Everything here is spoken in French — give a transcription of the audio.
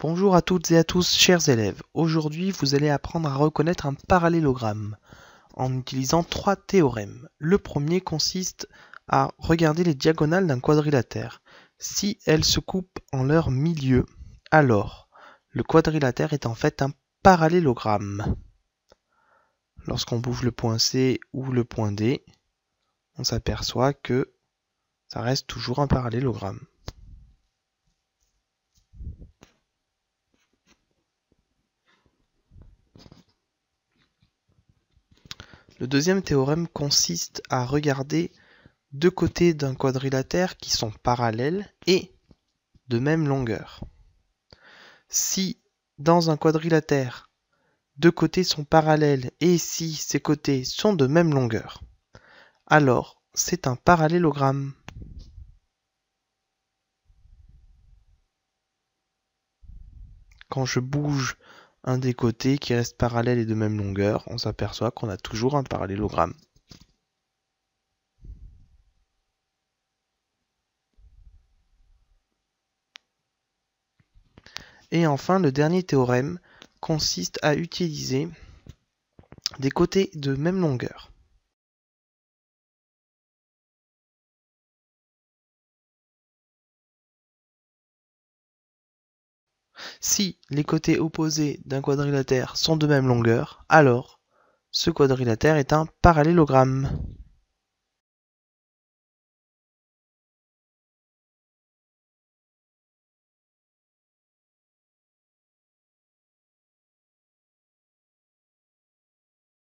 Bonjour à toutes et à tous, chers élèves. Aujourd'hui, vous allez apprendre à reconnaître un parallélogramme en utilisant trois théorèmes. Le premier consiste à regarder les diagonales d'un quadrilatère. Si elles se coupent en leur milieu, alors le quadrilatère est en fait un parallélogramme. Lorsqu'on bouge le point C ou le point D, on s'aperçoit que ça reste toujours un parallélogramme. Le deuxième théorème consiste à regarder deux côtés d'un quadrilatère qui sont parallèles et de même longueur. Si dans un quadrilatère, deux côtés sont parallèles et si ces côtés sont de même longueur, alors c'est un parallélogramme. Quand je bouge un des côtés qui reste parallèle et de même longueur, on s'aperçoit qu'on a toujours un parallélogramme. Et enfin, le dernier théorème consiste à utiliser des côtés de même longueur. Si les côtés opposés d'un quadrilatère sont de même longueur, alors ce quadrilatère est un parallélogramme.